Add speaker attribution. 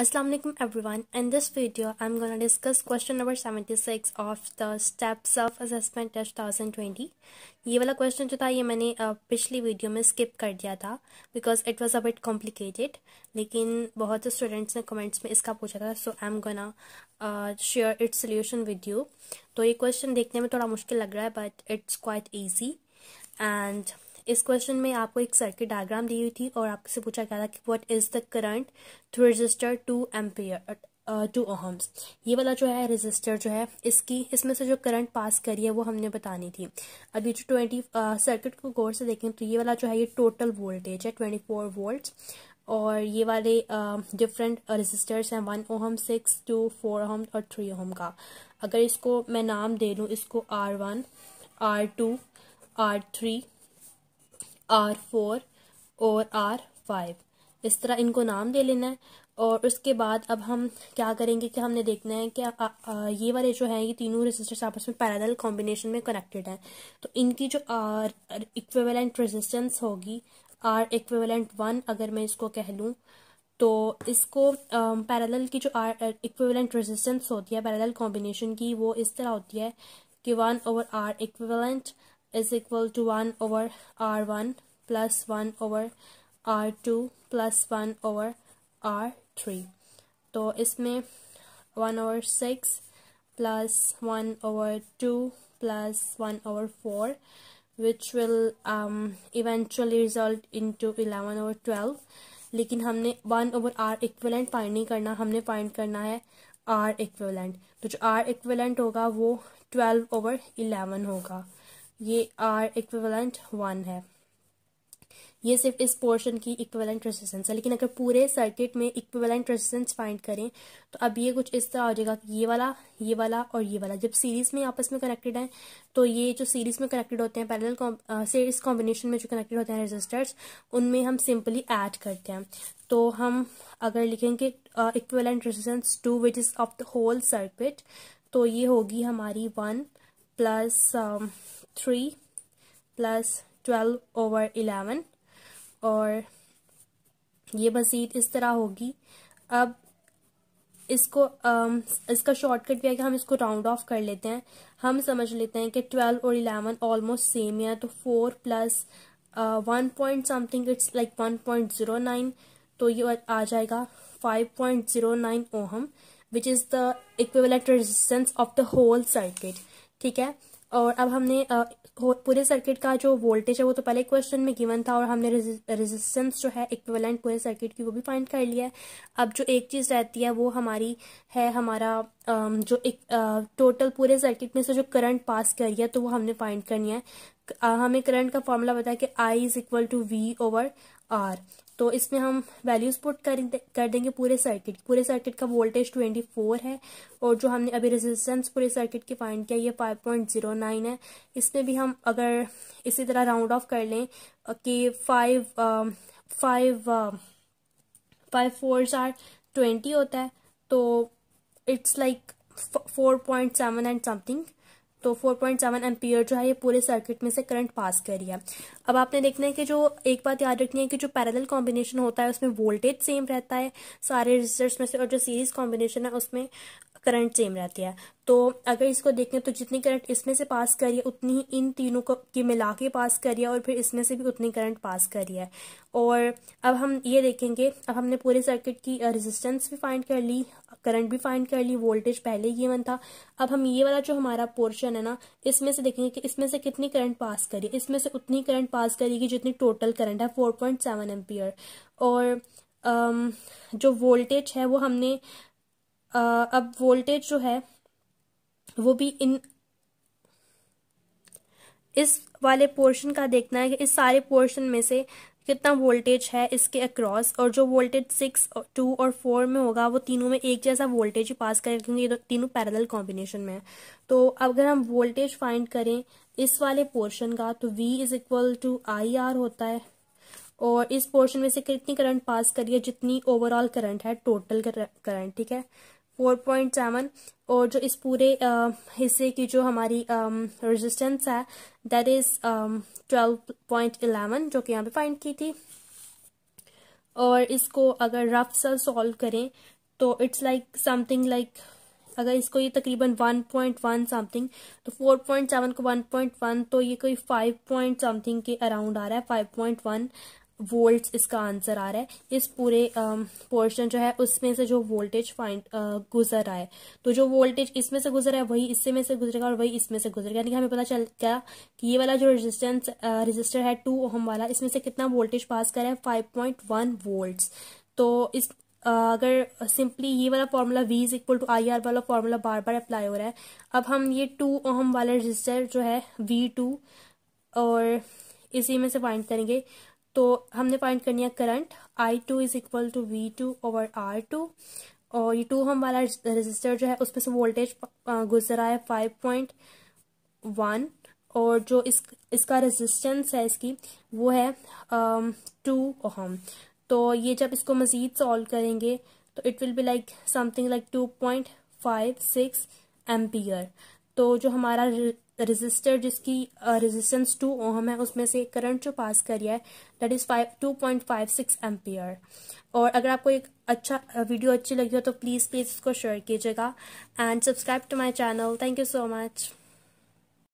Speaker 1: Assalamu alaikum everyone. In this video, I'm going to discuss question number 76 of the steps of assessment test 2020. ये वाला question जो था ये मैंने पिछली वीडियो में स्किप कर दिया था because it was a bit complicated लेकिन बहुत से स्टूडेंट्स ने कमेंट्स में इसका पूछा था so I am gonna share its solution with you तो ये क्वेश्चन देखने में थोड़ा मुश्किल लग रहा है but it's quite easy and इस क्वेश्चन में आपको एक सर्किट डायग्राम दी हुई थी और आपसे पूछा गया था कि what is the current through resistor two ampere two ohms ये वाला जो है रजिस्टर जो है इसकी इसमें से जो करंट पास करी है वो हमने बतानी थी अभी जो ट्वेंटी सर्किट uh, को गौर से देखें तो ये वाला जो है ये टोटल वोल्टेज है ट्वेंटी फोर वोल्ट और ये वाले डिफरेंट uh, रजिस्टर्स uh, हैं one ohm six two four ohm और थ्री ओहम का अगर इसको मैं नाम दे लूँ इसको R one R two R three R four और आर फाइव इस तरह इनको नाम दे लेना है और उसके बाद अब हम क्या करेंगे कि हमने देखना है कि आ, आ, ये वाले जो है ये तीनों रेजिस्टर्स आपस में पैरेलल कॉम्बिनेशन में कनेक्टेड हैं तो इनकी जो आर इक्विवेलेंट रेजिस्टेंस होगी आर इक्विवेलेंट वन अगर मैं इसको कह लूँ तो इसको पैरेलल um, की जो आर इक्विवेलेंट रेजिस्टेंस होती है पैरेलल कॉम्बिनेशन की वो इस तरह होती है कि one over R equivalent is equal to 1 over R1 plus 1 over R2 plus 1 over R3 तो इसमें 1 over 6 plus 1 over 2 plus 1 over 4 which will um, eventually result into 11 over 12 लेकिन हमने 1 over R equivalent find नहीं करना हमने find करना है R equivalent तो जो R equivalent होगा वो 12 over 11 होगा ये आर इक्विवेलेंट वन है ये सिर्फ इस पोर्शन की इक्विवेलेंट रेजिस्टेंस है लेकिन अगर पूरे सर्किट में इक्विवेलेंट रेजिस्टेंस फाइंड करें तो अब ये कुछ इस तरह हो जाएगा कि ये वाला ये वाला और ये वाला जब सीरीज में आपस में कनेक्टेड है तो ये जो सीरीज में कनेक्टेड होते हैं पैरेलल सीरीज कॉम्बिनेशन में जो कनेक्टेड होते हैं रेजिस्टर्स उनमें हम सिंपली एड करते हैं तो हम अगर लिखेंगे equivalent resistance two which is of the whole circuit तो ये होगी हमारी one plus um, 3 plus 12 over 11 और ये मज़ीद इस तरह होगी अब इसको um, इसका शॉर्टकट भी है कि हम इसको राउंड ऑफ कर लेते हैं हम समझ लेते हैं कि 12 और 11 ऑलमोस्ट सेम है तो 4 plus one point something it's like 1.09 तो ये आ जाएगा 5.09 ohm which is the equivalent resistance of the whole circuit ठीक है और अब हमने पूरे सर्किट का जो वोल्टेज है वो तो पहले क्वेश्चन में गिवन था और हमने रेजिस्टेंस जो है इक्विवेलेंट पूरे सर्किट की वो भी फाइंड कर लिया है अब जो एक चीज़ रहती है वो हमारी है हमारा जो एक टोटल पूरे सर्किट में से जो करंट पास कर रही है तो वो हमने फाइंड करनी है हमें करंट का फॉर्मूला बताया कि I is equal to V over R तो इसमें हम वैल्यूज पुट कर कर देंगे पूरे सर्किट पूरे सर्किट का वोल्टेज ट्वेंटी फोर है और जो हमने अभी रेजिस्टेंस पूरे सर्किट की फाइंड किया ये फाइव पॉइंट जीरो नाइन है इसमें भी हम अगर इसी तरह राउंड ऑफ कर लें कि फाइव फाइव फाइव फोर चार ट्वेंटी होता है तो it's like four point seven and something तो 4.7 पॉइंट एम्पियर जो है ये पूरे सर्किट में से करंट पास कर रही है अब आपने देखना है कि जो एक बात याद रखनी है कि जो पैरेलल कॉम्बिनेशन होता है उसमें वोल्टेज सेम रहता है सारे रिजल्ट में से और जो सीरीज कॉम्बिनेशन है उसमें करंट सेम रहती है तो अगर इसको देखें तो जितनी करंट इसमें से पास करिए उतनी ही इन तीनों को की मिला के पास करिए और फिर इसमें से भी उतनी करंट पास करिए और अब हम ये देखेंगे अब हमने पूरे सर्किट की रेजिस्टेंस uh, भी फाइंड कर ली करंट भी फाइंड कर ली वोल्टेज पहले गिवन था अब हम ये वाला जो हमारा पोर्शन है ना इसमें से देखेंगे कि इसमें से कितनी करंट पास करी इसमें से उतनी करंट पास करेगी जितनी टोटल करंट है फोर पॉइंट सेवन एम्पियर और जो वोल्टेज है वो हमने अब वोल्टेज जो है वो भी इन इस वाले पोर्शन का देखना है कि इस सारे पोर्शन में से कितना वोल्टेज है इसके अक्रॉस और जो वोल्टेज सिक्स टू और फोर में होगा वो तीनों में एक जैसा वोल्टेज ही पास करेगा क्योंकि ये तीनों पैरेलल कॉम्बिनेशन में है तो अगर हम वोल्टेज फाइंड करें इस वाले पोर्शन का तो V is equal to I R होता है और इस पोर्शन में से कितनी करंट पास करिए जितनी ओवरऑल करंट है टोटल करंट ठीक है फोर पॉइंट सेवन और जो इस पूरे हिस्से की जो हमारी रेजिस्टेंस है that is twelve point eleven जो कि यहाँ पे फाइंड की थी और इसको अगर रफ सा सॉल्व करें तो इट्स लाइक समथिंग लाइक अगर इसको ये तकरीबन वन पॉइंट वन समथिंग तो फोर पॉइंट सेवन को वन पॉइंट वन तो ये कोई फाइव पॉइंट समथिंग के अराउंड आ रहा है फाइव पॉइंट वन वोल्ट इसका आंसर आ रहा है इस पूरे पोर्शन जो है उसमें से जो वोल्टेज फाइंड गुजर रहा है तो जो वोल्टेज इसमें से गुजर रहा है वही इससे में से गुजरेगा और वही इसमें से गुजरेगा यानी कि हमें पता चल गया कि ये वाला जो रेजिस्टेंस रजिस्टर है टू ओहम वाला इसमें से कितना वोल्टेज पास रहा है फाइव पॉइंट वन वोल्ट तो इस अगर सिंपली ये वाला formula V is equal to I R वाला फॉर्मूला बार बार अप्लाई हो रहा है अब हम ये टू ओहम वाला रजिस्टर जो है वी टू और इसी में से फाइंड करेंगे तो हमने फाइंड करनी है current I two is equal to V two over R two और ये टू हम वाला रजिस्टर जो है उसमें से वोल्टेज गुजरा है फाइव पॉइंट वन और जो इस इसका रेजिस्टेंस है इसकी वो है टू ओहम तो ये जब इसको मज़ीद सॉल्व करेंगे तो it will be like something like two point five six ampere तो जो हमारा रेजिस्टर जिसकी रेजिस्टेंस टू हम है उसमें से करंट जो पास कर रहा है that is five two point five six ampere और अगर आपको एक अच्छा वीडियो uh, अच्छी लगी हो तो प्लीज़ प्लीज़ इसको शेयर कीजिएगा and subscribe to my channel thank you so much